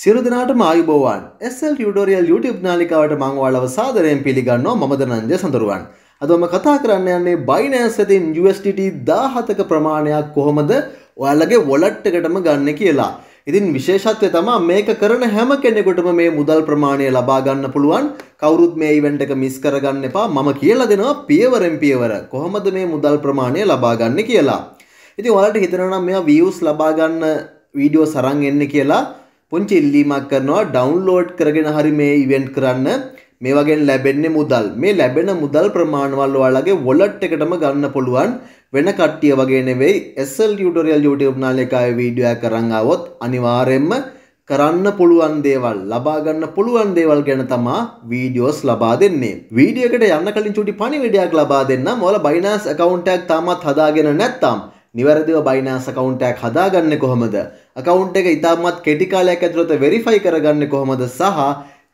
සියලු දෙනාටම ආයුබෝවන් SL ටියුටෝරියල් YouTube නාලිකාවට මම ඔයාලව සාදරයෙන් පිළිගන්නවා මම දනංජය සඳරුවන්. අද මම කතා කරන්න යන්නේ Binance අතින් USDT 17ක ප්‍රමාණයක් කොහොමද ඔයාලගේ wallet එකටම ගන්න කියලා. ඉතින් විශේෂත්වය තමා මේක කරන හැම කෙනෙකුටම මේ මුදල් ප්‍රමාණය ලබා ගන්න පුළුවන්. කවුරුත් මේ ඉවෙන්ට් එක මිස් කරගන්න එපා. මම කියලා දෙනවා පියවරෙන් පියවර කොහොමද මේ මුදල් ප්‍රමාණය ලබා ගන්න කියලා. ඉතින් ඔයාලට හිතනවා නම් මේවා views ලබා ගන්න වීඩියෝ සරන් එන්න කියලා පුංචි ඉල්ලීමක් කරනවා ඩවුන්ලෝඩ් කරගෙන හරි මේ ඉවෙන්ට් කරන්න මේ වගේ ලැබෙන්නේ මුදල් මේ ලැබෙන මුදල් ප්‍රමාණවල් ඔයාලගේ වොලට් එකටම ගන්න පුළුවන් වෙන කට්ටිය වගේ නෙවෙයි SL tutorial YouTube නාලේකාවේ වීඩියෝ එක කරන් ආවොත් අනිවාර්යයෙන්ම කරන්න පුළුවන් දේවල් ලබා ගන්න පුළුවන් දේවල් ගැන තමා වීඩියෝස් ලබා දෙන්නේ. වීඩියෝ එකට යන්න කලින් චුටි පණිවිඩයක් ලබා දෙන්නම්. ඔයාලා Binance account එකක් තාමත් හදාගෙන නැත්නම් නිවැරදිව Binance account එකක් හදාගන්නේ කොහොමද? අකවුන්ට් එක ඉතාමත් කෙටි කාලයක් ඇතුළත වෙරිෆයි කරගන්නේ කොහොමද සහ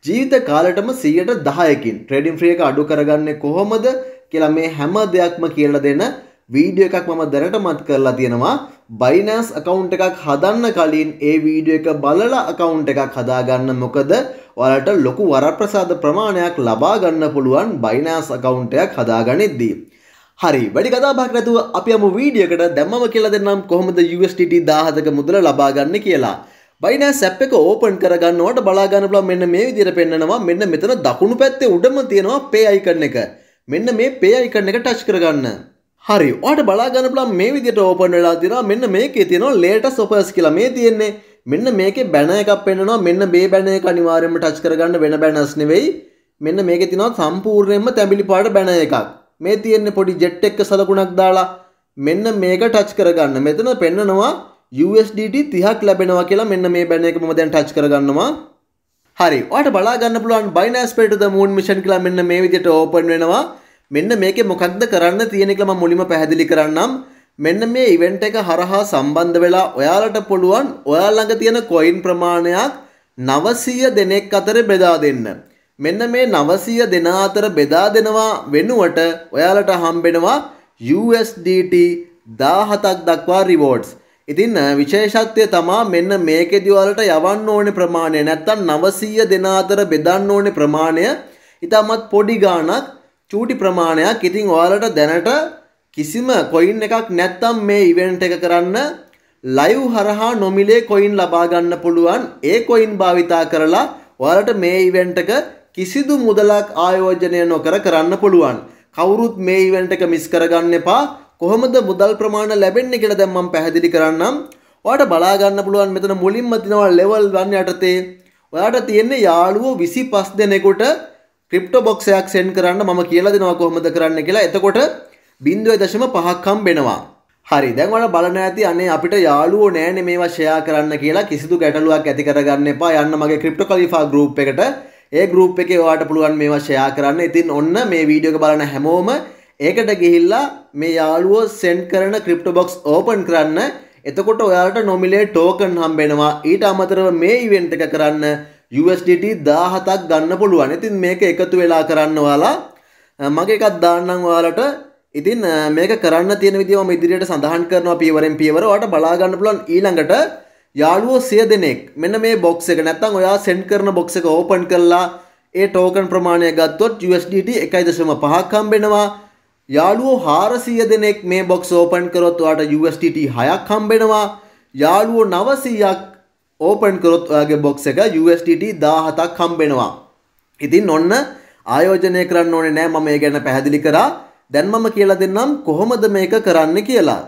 ජීවිත කාලෙටම 110කින් ට්‍රේඩින් ෆ්‍රී එක අඩු කරගන්නේ කොහොමද කියලා මේ හැම දෙයක්ම කියලා දෙන වීඩියෝ එකක් මම දැනටමත් කරලා තියෙනවා බයිනස් account එකක් හදන්න කලින් ඒ වීඩියෝ එක බලලා account එකක් හදාගන්න මොකද ඔයාලට ලොකු වරප්‍රසාද ප්‍රමාණයක් ලබා ගන්න පුළුවන් බයිනස් account එකක් හදාගනිද්දී හරි වැඩි කතාබක් නැතුව අපි අම වීඩියකට දැම්මම කියලා දෙන්නම් කොහොමද USDT 10000ක මුදල ලබා ගන්න කියලා. Binance app එක ඕපන් කරගන්න ඕනට බලා ගන්න පුළුවන් මෙන්න මේ විදිහට පෙන්නනවා මෙන්න මෙතන දකුණු පැත්තේ උඩම තියෙනවා pay icon එක. මෙන්න මේ pay icon එක touch කරගන්න. හරි ඔයාලට බලා ගන්න පුළුවන් මේ විදිහට ඕපන් වෙලා තියෙනවා මෙන්න මේකේ තියෙනවා latest offers කියලා මේ තියෙන්නේ. මෙන්න මේකේ බැනර් එකක් පෙන්නනවා මෙන්න මේ බැනර් එක අනිවාර්යයෙන්ම touch කරගන්න වෙන බැනර්ස් නෙවෙයි. මෙන්න මේකේ තියෙනවා සම්පූර්ණයෙන්ම තැඹිලි පාට බැනර් එකක්. මේ තියෙන්නේ පොඩි ජෙට් එක්ක සලකුණක් දාලා මෙන්න මේක ටච් කරගන්න මෙතන පෙන්නනවා USDT 30ක් ලැබෙනවා කියලා මෙන්න මේ බැන එක මම දැන් ටච් කරගන්නවා හරි ඔයාට බලා ගන්න පුළුවන් බයිනස් පේට ද මූන් මිෂන් කියලා මෙන්න මේ විදිහට ඕපන් වෙනවා මෙන්න මේකේ මොකක්ද කරන්න තියෙන කියලා මම මුලින්ම පැහැදිලි කරන්නම් මෙන්න මේ ඉවෙන්ට් එක හරහා සම්බන්ධ වෙලා ඔයාලට පුළුවන් ඔයාල ළඟ තියෙන කොයින් ප්‍රමාණයක් 900 දෙනෙක් අතර බෙදා දෙන්න. මෙන්න මේ 900 දෙනා අතර බෙදා දෙනවා වෙනුවට ඔයාලට හම්බෙනවා USDT 17ක් දක්වා රිවෝඩ්ස්. ඉතින් විශේෂත්වය තමා මෙන්න මේකෙදි ඔයාලට යවන්න ඕනේ ප්‍රමාණය නැත්තම් 900 දෙනා අතර බෙදන්න ඕනේ ප්‍රමාණය ඉතාමත් පොඩි ගාණක් චූටි ප්‍රමාණයක්. ඉතින් ඔයාලට දැනට කිසිම කොයින් එකක් නැත්තම් මේ ඉවෙන්ට් එක කරන්න ලයිව් හරහා නොමිලේ කොයින් ලබා ගන්න පුළුවන්. ඒ කොයින් භාවිතා කරලා ඔයාලට මේ ඉවෙන්ට් එක කිසිදු මුදලක් ආයෝජනය නොකර කරන්න පුළුවන්. කවුරුත් මේ ඉවෙන්ට් එක මිස් කරගන්න එපා. කොහොමද මුදල් ප්‍රමාණය ලැබෙන්නේ කියලා දැන් මම පැහැදිලි කරන්නම්. ඔයාලට බලා ගන්න පුළුවන් මෙතන මුලින්ම තියෙනවා level 1 යටතේ. ඔයාලට තියෙන්නේ යාළුවෝ 25 දෙනෙකුට ක්‍රිප්ටෝ බොක්ස් එකක් send කරන්න මම කියලා දෙනවා කොහොමද කරන්න කියලා. එතකොට 0.5ක් හම්බෙනවා. හරි දැන් ඔයාලා බලන ඇති අනේ අපිට යාළුවෝ නෑනේ මේවා ෂෙයා කරන්න කියලා කිසිදු ගැටලුවක් ඇති කරගන්න එපා යන්න මගේ ක්‍රිප්ටෝ කලිෆා ගෲප් එකට ඒ ගරුප් එක ඔයාට පුළුවන් මේවා ෂයා කරන්න ඉතින් ඔන්න මේ වීඩියෝක බලන හැමෝම ඒකට ගිහිල්ලා මේ යාළුවෝ සෙන්ඩ් කරන ක්‍රිප්ට බොක්ස් ඕපන් කරන්න එතකොට ඔයාට නොමිලේ ටෝකන් හම්බෙනවා ඊට අමතරව මේ ඉවෙන්ට් එක කරන්න USDT දාහතක් ගන්න පුළුවන් ඉතින් මේක එකතු වෙලා කරන්න ඔයාලා මගේ එකත් දාන්නම් ඔයාලට ඉතින් මේක කරන්න තියෙන විදිහම ඉදිරියට සඳහන් කරනවා පියවරෙන් පියවර ඔයාලට බලා ගන්න පුළුවන් ඊළඟට යාළුවෝ සිය දෙනෙක් මෙන්න මේ බොක්ස් එක නැත්තම් ඔයා සෙන්ඩ් කරන බොක්ස් එක ඕපන් කරලා ඒ ටෝකන් ප්‍රමාණය ගත්තොත් USDT 1.5ක් හම්බෙනවා යාළුවෝ 400 දෙනෙක් මේ බොක්ස් ඕපන් කරොත් ඔයාට USDT 6ක් හම්බෙනවා යාළුවෝ 900ක් ඕපන් කරොත් ඔයාගේ බොක්ස් එක USDT 17ක් හම්බෙනවා ඉතින් ඔන්න ආයෝජනය කරන්න ඕනේ නෑ මම ඒ ගැන පැහැදිලි කරා දැන් මම කියලා දෙන්නම් කොහොමද මේක කරන්න කියලා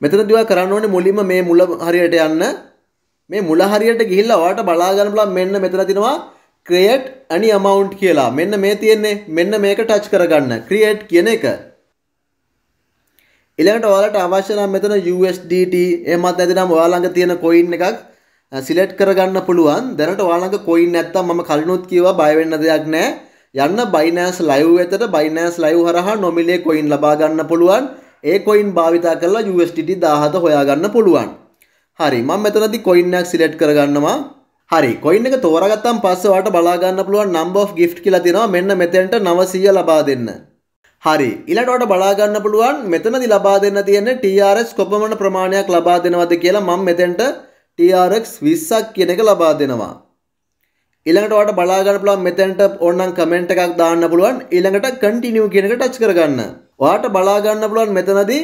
මෙතනදී ඔයා කරන්න ඕනේ මුලින්ම මේ මුල හරියට යන්න මේ මුල හරියට ගිහිල්ලා ඔයාලට බලා ගන්න බලන්න මෙන්න මෙතන තියෙනවා create any amount කියලා. මෙන්න මේ තියෙන්නේ. මෙන්න මේක touch කරගන්න. create කියන එක. ඊළඟට ඔයාලට අවශ්‍ය නම් මෙතන USDT එහෙමත් නැතිනම් ඔයාලඟ තියෙන coin එකක් සිලෙට් කරගන්න පුළුවන්. දැනට ඔයාලඟ coin නැත්තම් මම කලිනුත් කිව්වා බය වෙන්න දෙයක් නැහැ. යන්න බයිනෑස් ලයිව් වෙතට බයිනෑස් ලයිව් හරහා නොමිලේ කොයින් ලබා ගන්න පුළුවන් ඒ කොයින් භාවිතා කරලා USDT 17 හොයා ගන්න පුළුවන් හරි මම මෙතනදී coin එකක් select කරගන්නවා හරි කොයින් එක තෝරගත්තන් පස්සේ ඔයාලට බලා ගන්න පුළුවන් number of gift කියලා තියෙනවා මෙන්න මෙතෙන්ට 900 ලබා දෙන්න. හරි ඊළඟට ඔයාලට බලා ගන්න පුළුවන් මෙතනදී ලබා දෙන්න තියෙන්නේ TRX කොපමණ ප්‍රමාණයක් ලබා දෙනවද කියලා මම මෙතෙන්ට TRX 20ක් කියන එක ලබා දෙනවා. ඊළඟට ඔයාලට බලා ගන්න පුළුවන් මෙතෙන්ට ඕනනම් comment එකක් දාන්න පුළුවන් ඊළඟට continue කියන එක touch කරගන්න. ඔයාලට බලා ගන්න පුළුවන් මෙතනදී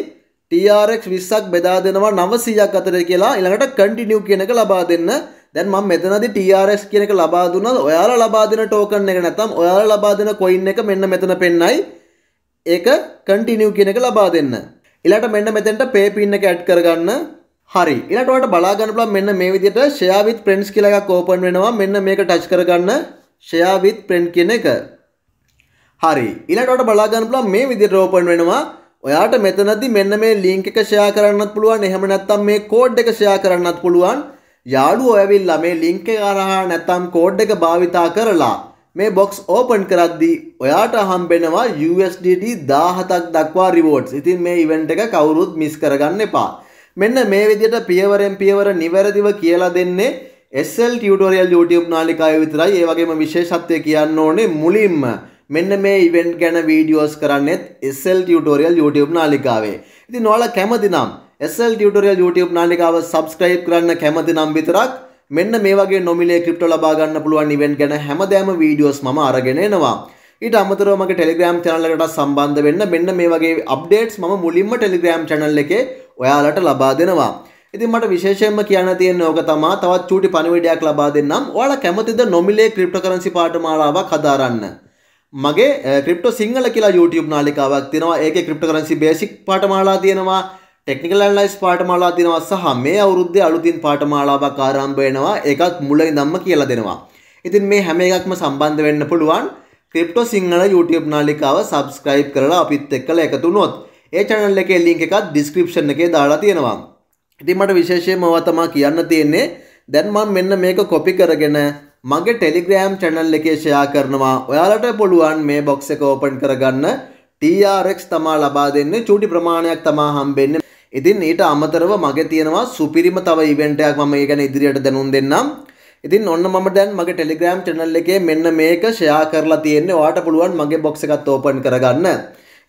TRX 20ක් බෙදා දෙනවා 900ක් අතර කියලා ඊළඟට කන්ටිනියු කියන එක ලබා දෙන්න. දැන් මම මෙතනදී TRX කියන එක ලබා දුන්නා. ඔයාලා ලබා දෙන ටෝකන් එක නැත්නම් ඔයාලා ලබා දෙන coin එක මෙන්න මෙතන පෙන්නයි. ඒක කන්ටිනියු කියන එක ලබා දෙන්න. ඊළඟට මෙන්න මෙතෙන්ට pay pin එක ඇඩ් කරගන්න. හරි. ඊළඟට ඔයාලට බලා ගන්න පුළුවන් මෙන්න මේ විදිහට share with friends කියලා එකක් open වෙනවා. මෙන්න මේක touch කරගන්න share with friend කියන එක. හරි. ඊළඟට ඔයාලට බලා ගන්න පුළුවන් මේ විදිහට open වෙනවා. ඔයාට මෙතනදි මෙන්න මේ ලින්ක් එක ෂෙයා කරන්නත් පුළුවන් එහෙම නැත්නම් මේ කෝඩ් එක ෂෙයා කරන්නත් පුළුවන් යාළුවෝ ඇවිල්ලා මේ ලින්ක් එක හරහා නැත්නම් කෝඩ් එක භාවිතා කරලා මේ බොක්ස් ඕපන් කරද්දී ඔයාට හම්බෙනවා USDT 17ක් දක්වා රිවෝඩ්ස්. ඉතින් මේ ඉවෙන්ට් එක කවුරුත් මිස් කරගන්න එපා. මෙන්න මේ විදිහට පියවරෙන් පියවර නිවැරදිව කියලා දෙන්නේ SL ටියුටෝරියල් YouTube නාලිකාවේ විතරයි. ඒ වගේම විශේෂත්වය කියන්න ඕනේ මුලින්ම මෙන්න මේ ඉවෙන්ට් ගැන වීඩියෝස් කරන්නෙත් SL ටියුටෝරියල් YouTube නාලිකාවේ. ඉතින් ඔයාලා කැමති නම් SL ටියුටෝරියල් YouTube නාලිකාව subscribe කරන්න කැමති නම් විතරක් මෙන්න මේ වගේ නොමිලේ ක්‍රිප්ටෝ ලබා ගන්න පුළුවන් ඉවෙන්ට් ගැන හැමදාම වීඩියෝස් මම අරගෙන එනවා. ඊට අමතරව මගේ Telegram channel එකට සම්බන්ධ වෙන්න මෙන්න මේ වගේ updates මම මුලින්ම Telegram channel එකේ ඔයාලට ලබා දෙනවා. ඉතින් මට විශේෂයෙන්ම කියන්න තියෙන ඕක තමා තවත් චූටි පණිවිඩයක් ලබා දෙන්නම්. ඔයාලා කැමතිද නොමිලේ ක්‍රිප්ටෝකරන්සි පාඨමාලාවක් හදාරන්න? මගේ ක්‍රිප්ට සිංහල කියලා YouTube නාලිකාවක් තියෙනවා ඒක ක්‍රිප්ටකරන්සි බේසික් පාටමාලා තියෙනවා ටෙක්නිකල් ඇනලයිස් පාටමාලා තියෙනවා සහ මේ අවුරුද්දේ අලුතින් පාටමාලාවක් ආරම්භ වෙනවා ඒකත් මුලින් ඉඳන්ම කියලා දෙනවා. ඉතින් මේ හැම එකක්ම සම්බන්ධ වෙන්න පුළුවන් ක්‍රිප්ටෝ සිංහල YouTube නාලිකාව subscribe කරලා අපිත් එක්කලා එකතු වුණොත් ඒ channel එකේ link එකත් description එකේ දාලා තියෙනවා. ඉතින් මට විශේෂයෙන්ම ඔවා තමයි කියන්න තියෙන්නේ දැන් මම මෙන්න මේක කොපි කරගෙන මගේ ටෙලිග්‍රෑම් චැනල් එකේ ෂයා කරනවා ඔයාලට පුළුවන් මේ බොක්ස එක ඕපන් කරගන්න TRX තමා ලබා දෙන්නේ චූටි ප්‍රමාණයක් තමා හම්බෙන්නේ ඉතින් ඊට අමතරව මගේ තියෙනවා සුපිරිම තව ඉවෙන්ට් එකක් මම ඒ ගැන ඉදිරියට දැනුම් දෙන්නම් ඉතින් ඔන්න මම දැන් මගේ ටෙලිග්‍රෑම් චැනල් එකේ මෙන්න මේක ෂෙයා කරලා තියෙන්නේ ඔයාට පුළුවන් මගේ බොක්ස් එකත් ඕපන් කරගන්න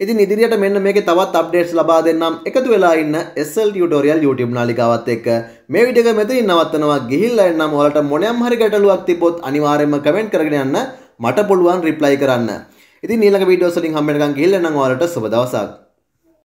ඉතින් ඉදිරියට මෙන්න මේකේ තවත් අප්ඩේට්ස් ලබා දෙන්නම් එකතු වෙලා ඉන්න SL tutorial YouTube නාලිකාවත් එක්ක මේ වීඩියෝ එක මෙතනින් නවත්තනවා ගිහිල්ලා එන්නම් ඔයාලට මොනියම් හරි ගැටලුවක් තිබ්බොත් අනිවාර්යයෙන්ම කමෙන්ට් කරගෙන යන්න මට පුළුවන් රිප්ලයි කරන්න ඉතින් ඊළඟ වීඩියෝස් වලින් හම්බ වෙනකන් ගිහිල්ලා එන්නම් ඔයාලට සුබ දවසක්